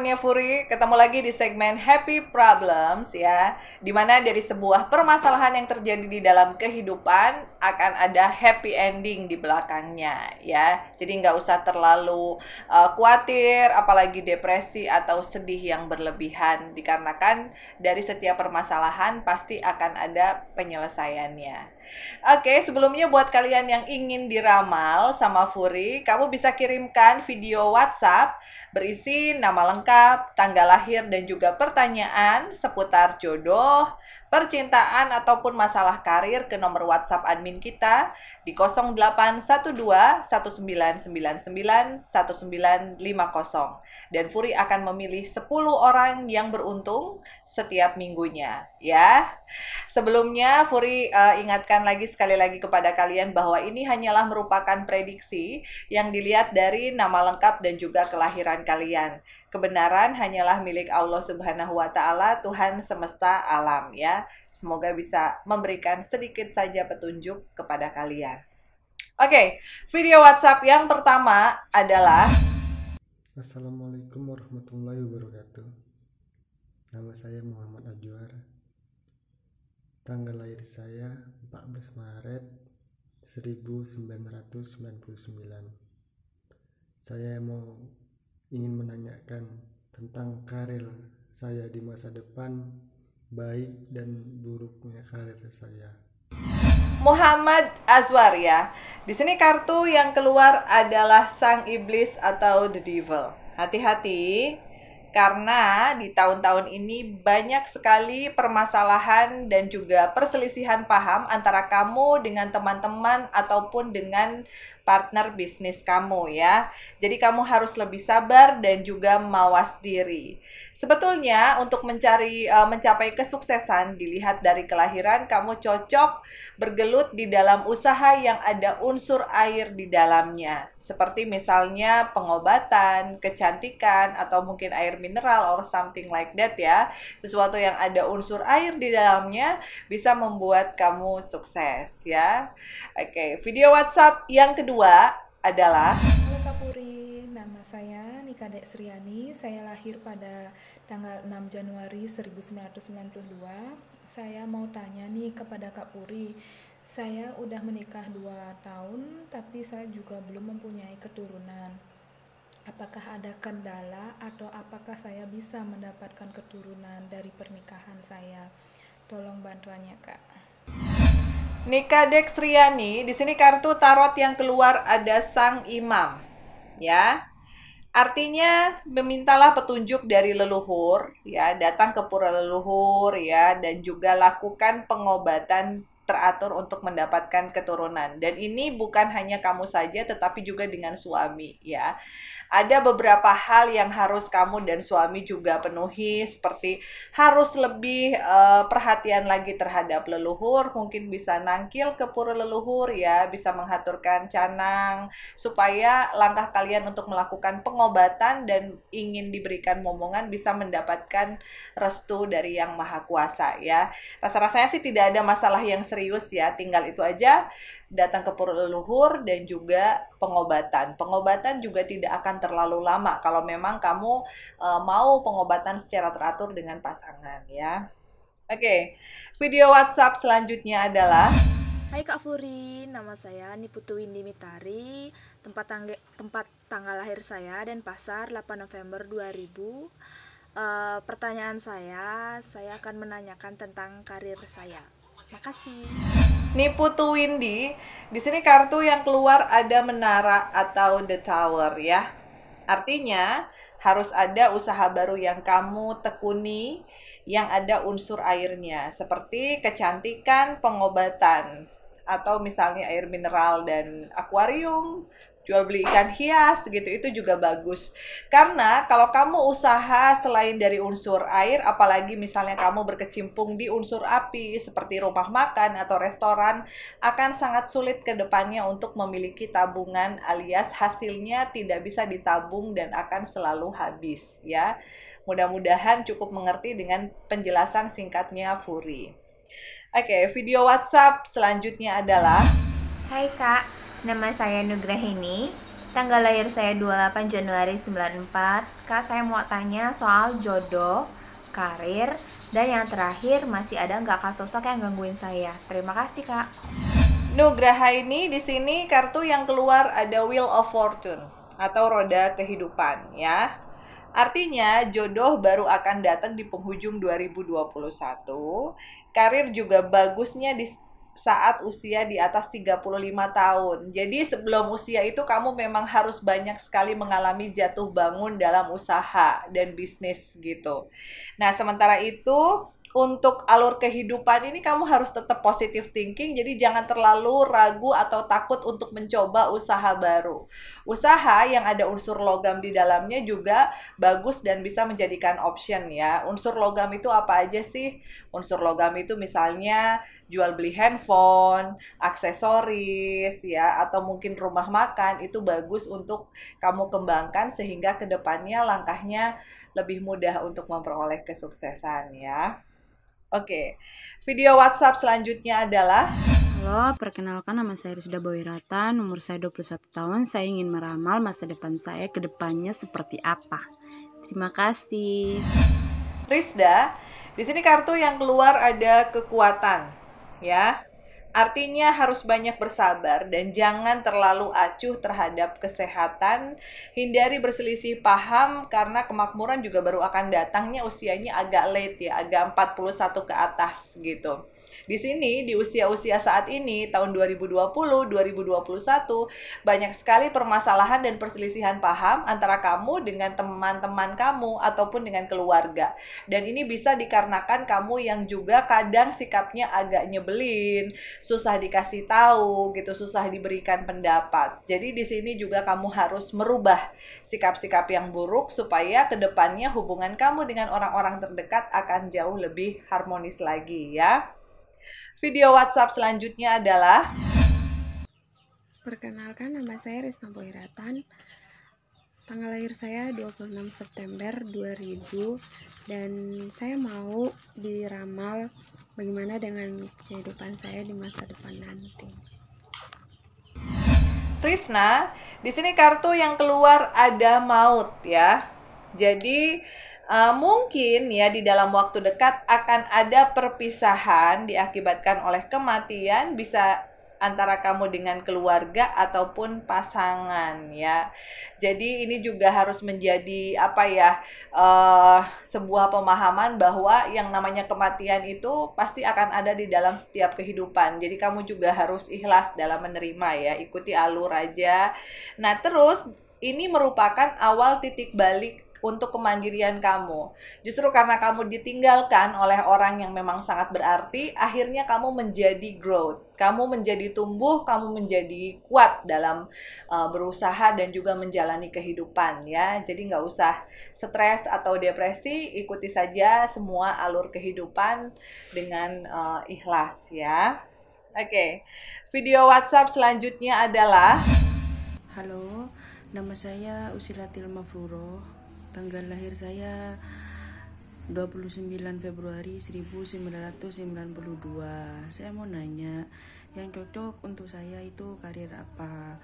Stefania Furi, ketemu lagi di segmen Happy Problems ya, dimana dari sebuah permasalahan yang terjadi di dalam kehidupan akan ada happy ending di belakangnya ya. Jadi nggak usah terlalu uh, khawatir, apalagi depresi atau sedih yang berlebihan, dikarenakan dari setiap permasalahan pasti akan ada penyelesaiannya. Oke, sebelumnya buat kalian yang ingin diramal sama Furi, kamu bisa kirimkan video WhatsApp berisi nama lengkap lengkap, tanggal lahir, dan juga pertanyaan seputar jodoh, percintaan ataupun masalah karir ke nomor WhatsApp admin kita di 081219991950 Dan Furi akan memilih 10 orang yang beruntung setiap minggunya ya. Sebelumnya Furi uh, ingatkan lagi sekali lagi kepada kalian bahwa ini hanyalah merupakan prediksi yang dilihat dari nama lengkap dan juga kelahiran kalian. Kebenaran hanyalah milik Allah Subhanahu wa taala, Tuhan semesta alam ya. Semoga bisa memberikan sedikit saja petunjuk kepada kalian. Oke, okay, video WhatsApp yang pertama adalah Assalamualaikum warahmatullahi wabarakatuh. Nama saya Muhammad Ajwar. Tanggal lahir saya 14 Maret 1999. Saya mau ingin menanyakan tentang karir saya di masa depan baik dan buruknya karir saya. Muhammad Azwar ya. Di sini kartu yang keluar adalah Sang Iblis atau The Devil. Hati-hati karena di tahun-tahun ini banyak sekali permasalahan dan juga perselisihan paham antara kamu dengan teman-teman ataupun dengan partner bisnis kamu ya. Jadi kamu harus lebih sabar dan juga mawas diri. Sebetulnya untuk mencari e, mencapai kesuksesan dilihat dari kelahiran kamu cocok bergelut di dalam usaha yang ada unsur air di dalamnya. Seperti misalnya pengobatan, kecantikan atau mungkin air mineral or something like that ya. Sesuatu yang ada unsur air di dalamnya bisa membuat kamu sukses ya. Oke, okay, video WhatsApp yang kedua kedua adalah Halo Puri, nama saya Nikade Dek Sriani. Saya lahir pada tanggal 6 Januari 1992. Saya mau tanya nih kepada Kapuri, saya udah menikah 2 tahun tapi saya juga belum mempunyai keturunan. Apakah ada kendala atau apakah saya bisa mendapatkan keturunan dari pernikahan saya? Tolong bantuannya, Kak. Nikadek Sriani, di sini kartu tarot yang keluar ada sang imam. Ya. Artinya memintalah petunjuk dari leluhur, ya, datang ke pura leluhur, ya, dan juga lakukan pengobatan teratur untuk mendapatkan keturunan. Dan ini bukan hanya kamu saja, tetapi juga dengan suami, ya ada beberapa hal yang harus kamu dan suami juga penuhi seperti harus lebih uh, perhatian lagi terhadap leluhur, mungkin bisa nangkil ke pura leluhur ya, bisa mengaturkan canang supaya langkah kalian untuk melakukan pengobatan dan ingin diberikan momongan bisa mendapatkan restu dari yang Maha Kuasa ya. Rasa-rasanya sih tidak ada masalah yang serius ya, tinggal itu aja datang ke leluhur dan juga pengobatan. Pengobatan juga tidak akan terlalu lama kalau memang kamu e, mau pengobatan secara teratur dengan pasangan ya. Oke, okay. video WhatsApp selanjutnya adalah Hai Kak Furi, nama saya Niputu Windy Mitari, tempat, tangge, tempat tanggal lahir saya dan pasar 8 November 2000. E, eh, pertanyaan saya, saya akan menanyakan tentang karir saya. Makasih nipu tuh Windy. Di sini kartu yang keluar ada menara atau the tower ya. Artinya harus ada usaha baru yang kamu tekuni yang ada unsur airnya seperti kecantikan, pengobatan atau misalnya air mineral dan akuarium, jual beli ikan hias gitu itu juga bagus. Karena kalau kamu usaha selain dari unsur air, apalagi misalnya kamu berkecimpung di unsur api seperti rumah makan atau restoran, akan sangat sulit ke depannya untuk memiliki tabungan alias hasilnya tidak bisa ditabung dan akan selalu habis ya. Mudah-mudahan cukup mengerti dengan penjelasan singkatnya Furi. Oke, okay, video WhatsApp selanjutnya adalah Hai Kak, Nama saya Nugrahini, tanggal lahir saya 28 Januari 94. Kak, saya mau tanya soal jodoh, karir, dan yang terakhir masih ada nggak kak sosok yang gangguin saya? Terima kasih kak. Nugraha ini di sini kartu yang keluar ada Wheel of Fortune atau roda kehidupan ya. Artinya jodoh baru akan datang di penghujung 2021. Karir juga bagusnya di saat usia di atas 35 tahun. Jadi sebelum usia itu kamu memang harus banyak sekali mengalami jatuh bangun dalam usaha dan bisnis gitu. Nah, sementara itu untuk alur kehidupan ini kamu harus tetap positif thinking jadi jangan terlalu ragu atau takut untuk mencoba usaha baru. Usaha yang ada unsur logam di dalamnya juga bagus dan bisa menjadikan option ya. Unsur logam itu apa aja sih? Unsur logam itu misalnya jual beli handphone, aksesoris ya atau mungkin rumah makan itu bagus untuk kamu kembangkan sehingga kedepannya langkahnya lebih mudah untuk memperoleh kesuksesan ya. Oke. Video WhatsApp selanjutnya adalah Halo, perkenalkan nama saya Rizda Bawirata, umur saya 21 tahun. Saya ingin meramal masa depan saya ke depannya seperti apa. Terima kasih. Rizda, di sini kartu yang keluar ada kekuatan, ya. Artinya harus banyak bersabar dan jangan terlalu acuh terhadap kesehatan. Hindari berselisih paham karena kemakmuran juga baru akan datangnya usianya agak late ya, agak 41 ke atas gitu. Di sini, di usia-usia saat ini, tahun 2020, 2021, banyak sekali permasalahan dan perselisihan paham antara kamu dengan teman-teman kamu ataupun dengan keluarga. Dan ini bisa dikarenakan kamu yang juga kadang sikapnya agak nyebelin, susah dikasih tahu gitu, susah diberikan pendapat. Jadi di sini juga kamu harus merubah sikap-sikap yang buruk supaya kedepannya hubungan kamu dengan orang-orang terdekat akan jauh lebih harmonis lagi ya. Video WhatsApp selanjutnya adalah Perkenalkan nama saya Risna Boyratan tanggal lahir saya 26 September 2000 dan saya mau diramal bagaimana dengan kehidupan saya di masa depan nanti. Krisna, di sini kartu yang keluar ada maut ya. Jadi uh, mungkin ya di dalam waktu dekat akan ada perpisahan diakibatkan oleh kematian bisa antara kamu dengan keluarga ataupun pasangan ya. Jadi ini juga harus menjadi apa ya uh, sebuah pemahaman bahwa yang namanya kematian itu pasti akan ada di dalam setiap kehidupan. Jadi kamu juga harus ikhlas dalam menerima ya, ikuti alur aja. Nah terus ini merupakan awal titik balik untuk kemandirian kamu. Justru karena kamu ditinggalkan oleh orang yang memang sangat berarti, akhirnya kamu menjadi growth. Kamu menjadi tumbuh, kamu menjadi kuat dalam uh, berusaha dan juga menjalani kehidupan ya. Jadi nggak usah stres atau depresi, ikuti saja semua alur kehidupan dengan uh, ikhlas ya. Oke, okay. video WhatsApp selanjutnya adalah Halo, nama saya Tilma Furoh. Tanggal lahir saya 29 Februari 1992. Saya mau nanya, yang cocok untuk saya itu karir apa?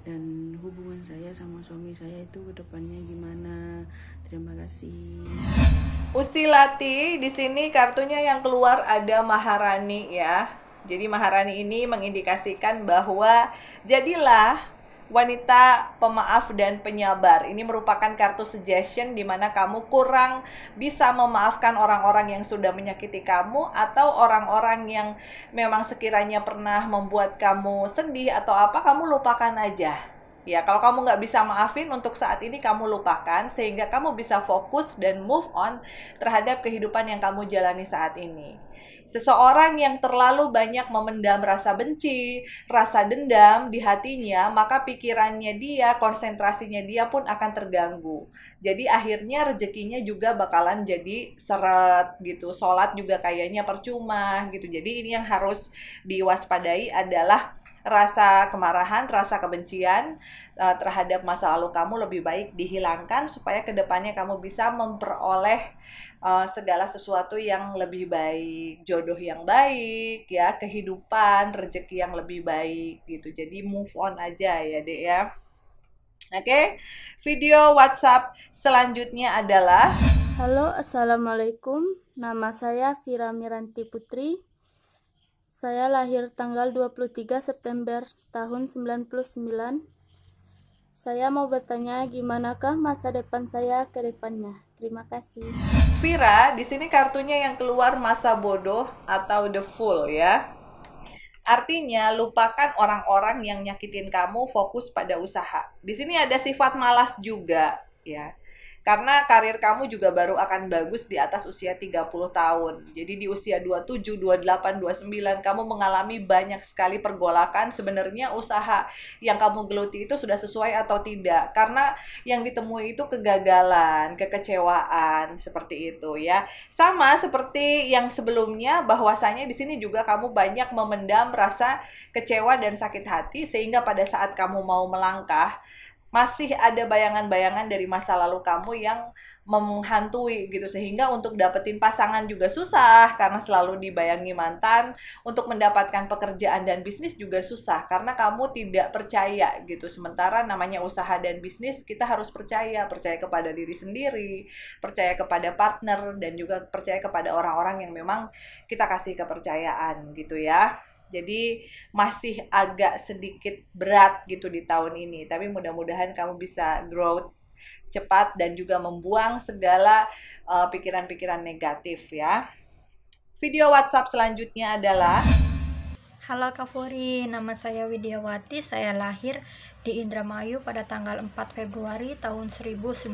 Dan hubungan saya sama suami saya itu kedepannya gimana? Terima kasih. Usilati, di sini kartunya yang keluar ada Maharani ya. Jadi Maharani ini mengindikasikan bahwa jadilah wanita pemaaf dan penyabar. Ini merupakan kartu suggestion di mana kamu kurang bisa memaafkan orang-orang yang sudah menyakiti kamu atau orang-orang yang memang sekiranya pernah membuat kamu sedih atau apa kamu lupakan aja Ya, kalau kamu nggak bisa maafin untuk saat ini kamu lupakan sehingga kamu bisa fokus dan move on terhadap kehidupan yang kamu jalani saat ini. Seseorang yang terlalu banyak memendam rasa benci, rasa dendam di hatinya, maka pikirannya dia, konsentrasinya dia pun akan terganggu. Jadi akhirnya rezekinya juga bakalan jadi seret gitu. Sholat juga kayaknya percuma gitu. Jadi ini yang harus diwaspadai adalah rasa kemarahan, rasa kebencian uh, terhadap masa lalu kamu lebih baik dihilangkan supaya kedepannya kamu bisa memperoleh uh, segala sesuatu yang lebih baik, jodoh yang baik, ya kehidupan, rezeki yang lebih baik gitu. Jadi move on aja ya deh ya. Oke, okay? video WhatsApp selanjutnya adalah Halo, Assalamualaikum. Nama saya Fira Miranti Putri. Saya lahir tanggal 23 September tahun 99. Saya mau bertanya gimanakah masa depan saya ke depannya. Terima kasih. Vira, di sini kartunya yang keluar masa bodoh atau the fool ya. Artinya, lupakan orang-orang yang nyakitin kamu, fokus pada usaha. Di sini ada sifat malas juga, ya karena karir kamu juga baru akan bagus di atas usia 30 tahun. Jadi di usia 27, 28, 29 kamu mengalami banyak sekali pergolakan. Sebenarnya usaha yang kamu geluti itu sudah sesuai atau tidak? Karena yang ditemui itu kegagalan, kekecewaan seperti itu ya. Sama seperti yang sebelumnya bahwasanya di sini juga kamu banyak memendam rasa kecewa dan sakit hati sehingga pada saat kamu mau melangkah masih ada bayangan-bayangan dari masa lalu kamu yang menghantui gitu sehingga untuk dapetin pasangan juga susah karena selalu dibayangi mantan untuk mendapatkan pekerjaan dan bisnis juga susah karena kamu tidak percaya gitu sementara namanya usaha dan bisnis kita harus percaya percaya kepada diri sendiri percaya kepada partner dan juga percaya kepada orang-orang yang memang kita kasih kepercayaan gitu ya jadi masih agak sedikit berat gitu di tahun ini, tapi mudah-mudahan kamu bisa grow cepat dan juga membuang segala eh, pikiran-pikiran uh, negatif ya. Video WhatsApp selanjutnya adalah Halo Kak Furi, nama saya Widiawati. Saya lahir di Indramayu pada tanggal 4 Februari tahun 1995.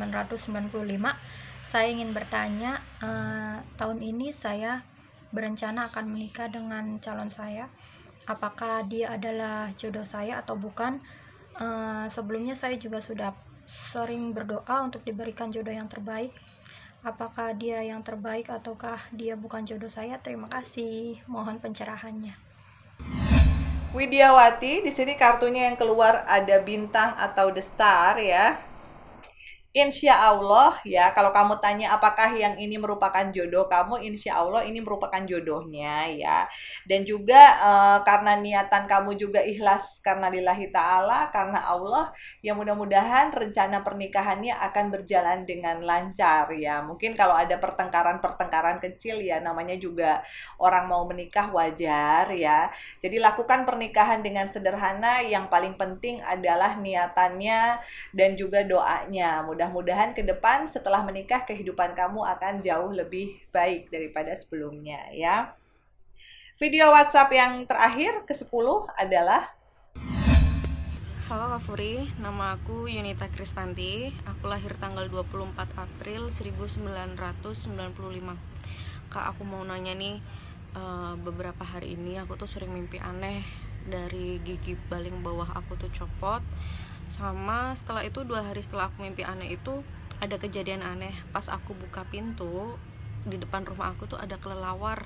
Saya ingin bertanya, uh, tahun ini saya berencana akan menikah dengan calon saya apakah dia adalah jodoh saya atau bukan uh, sebelumnya saya juga sudah sering berdoa untuk diberikan jodoh yang terbaik apakah dia yang terbaik ataukah dia bukan jodoh saya terima kasih mohon pencerahannya Widiawati di sini kartunya yang keluar ada bintang atau the star ya Insya Allah ya, kalau kamu tanya apakah yang ini merupakan jodoh kamu, insya Allah ini merupakan jodohnya ya. Dan juga uh, karena niatan kamu juga ikhlas karena lillahi ta'ala, karena Allah, ya mudah-mudahan rencana pernikahannya akan berjalan dengan lancar ya. Mungkin kalau ada pertengkaran-pertengkaran kecil ya, namanya juga orang mau menikah wajar ya. Jadi lakukan pernikahan dengan sederhana, yang paling penting adalah niatannya dan juga doanya. Mudah mudah-mudahan ke depan setelah menikah kehidupan kamu akan jauh lebih baik daripada sebelumnya ya. Video WhatsApp yang terakhir ke-10 adalah Halo Kak Furi, nama aku Yunita Kristanti. Aku lahir tanggal 24 April 1995. Kak, aku mau nanya nih, eh, beberapa hari ini aku tuh sering mimpi aneh dari gigi baling bawah aku tuh copot sama setelah itu dua hari setelah aku mimpi aneh itu ada kejadian aneh pas aku buka pintu di depan rumah aku tuh ada kelelawar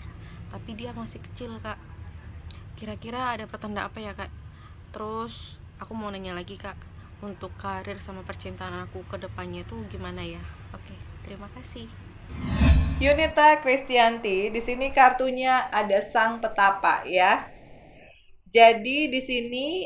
tapi dia masih kecil kak kira-kira ada pertanda apa ya kak terus aku mau nanya lagi kak untuk karir sama percintaan aku ke depannya itu gimana ya oke terima kasih Yunita Kristianti, di sini kartunya ada sang petapa ya. Jadi di sini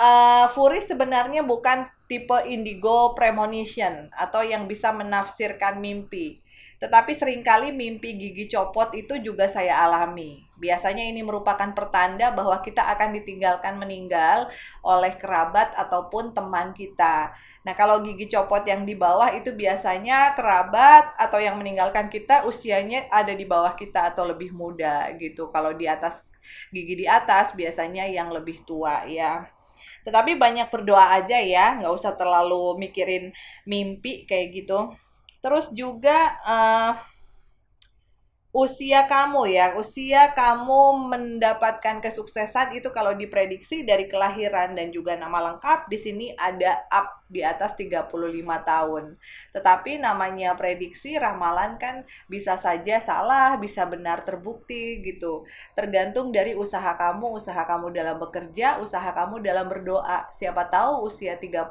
uh, sebenarnya bukan tipe indigo premonition atau yang bisa menafsirkan mimpi. Tetapi seringkali mimpi gigi copot itu juga saya alami. Biasanya ini merupakan pertanda bahwa kita akan ditinggalkan meninggal oleh kerabat ataupun teman kita. Nah, kalau gigi copot yang di bawah itu biasanya kerabat atau yang meninggalkan kita usianya ada di bawah kita atau lebih muda gitu. Kalau di atas gigi di atas biasanya yang lebih tua ya. Tetapi banyak berdoa aja ya, nggak usah terlalu mikirin mimpi kayak gitu. Terus juga uh, usia kamu ya, usia kamu mendapatkan kesuksesan itu kalau diprediksi dari kelahiran dan juga nama lengkap di sini ada up di atas 35 tahun. Tetapi namanya prediksi ramalan kan bisa saja salah, bisa benar terbukti gitu. Tergantung dari usaha kamu, usaha kamu dalam bekerja, usaha kamu dalam berdoa. Siapa tahu usia 30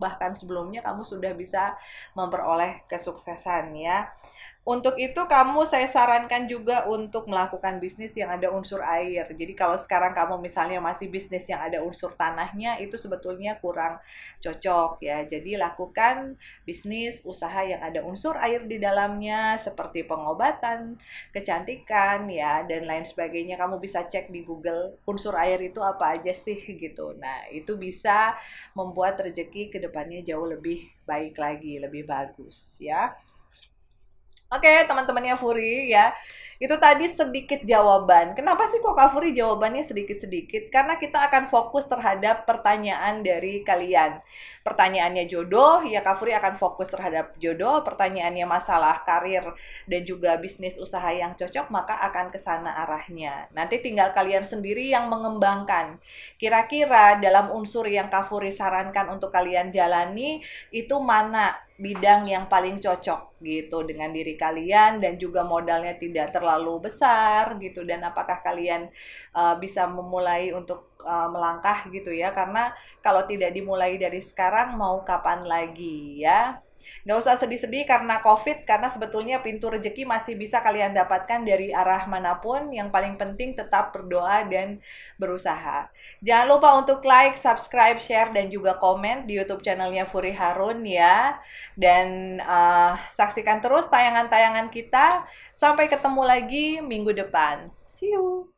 bahkan sebelumnya kamu sudah bisa memperoleh kesuksesan ya. Untuk itu kamu saya sarankan juga untuk melakukan bisnis yang ada unsur air. Jadi kalau sekarang kamu misalnya masih bisnis yang ada unsur tanahnya itu sebetulnya kurang cocok ya. Jadi lakukan bisnis usaha yang ada unsur air di dalamnya seperti pengobatan, kecantikan ya dan lain sebagainya. Kamu bisa cek di Google unsur air itu apa aja sih gitu. Nah, itu bisa membuat rezeki ke depannya jauh lebih baik lagi, lebih bagus ya. Oke, okay, teman-temannya Furi ya. Itu tadi sedikit jawaban. Kenapa sih kok Furi jawabannya sedikit-sedikit? Karena kita akan fokus terhadap pertanyaan dari kalian. Pertanyaannya jodoh, ya Furi akan fokus terhadap jodoh. Pertanyaannya masalah karir dan juga bisnis usaha yang cocok, maka akan ke sana arahnya. Nanti tinggal kalian sendiri yang mengembangkan. Kira-kira dalam unsur yang Furi sarankan untuk kalian jalani, itu mana bidang yang paling cocok gitu dengan diri kalian dan juga modalnya tidak terlalu besar gitu dan apakah kalian uh, bisa memulai untuk uh, melangkah gitu ya karena kalau tidak dimulai dari sekarang mau kapan lagi ya Nggak usah sedih-sedih karena COVID, karena sebetulnya pintu rejeki masih bisa kalian dapatkan dari arah manapun. Yang paling penting tetap berdoa dan berusaha. Jangan lupa untuk like, subscribe, share, dan juga komen di YouTube channelnya Furi Harun ya. Dan uh, saksikan terus tayangan-tayangan kita. Sampai ketemu lagi minggu depan. See you!